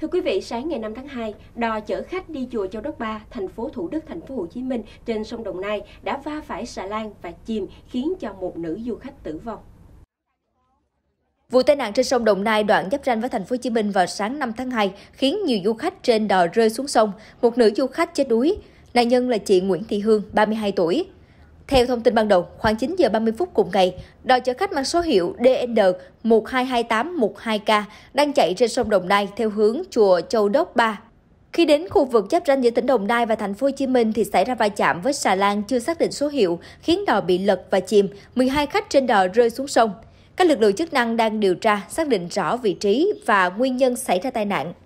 Thưa quý vị, sáng ngày 5 tháng 2, đò chở khách đi chùa Châu Đốc Ba, thành phố Thủ Đức, thành phố Hồ Chí Minh trên sông Đồng Nai đã va phải xà lan và chìm khiến cho một nữ du khách tử vong. Vụ tai nạn trên sông Đồng Nai đoạn giáp ranh với thành phố Hồ Chí Minh vào sáng 5 tháng 2 khiến nhiều du khách trên đò rơi xuống sông, một nữ du khách chết đuối. Nạn nhân là chị Nguyễn Thị Hương, 32 tuổi. Theo thông tin ban đầu, khoảng 9 giờ 30 phút cùng ngày, đò chở khách mang số hiệu DN 1222812K đang chạy trên sông Đồng Nai theo hướng chùa Châu Đốc 3. Khi đến khu vực giáp ranh giữa tỉnh Đồng Nai và thành phố Hồ Chí Minh thì xảy ra va chạm với xà lan chưa xác định số hiệu, khiến đò bị lật và chìm, 12 khách trên đò rơi xuống sông. Các lực lượng chức năng đang điều tra, xác định rõ vị trí và nguyên nhân xảy ra tai nạn.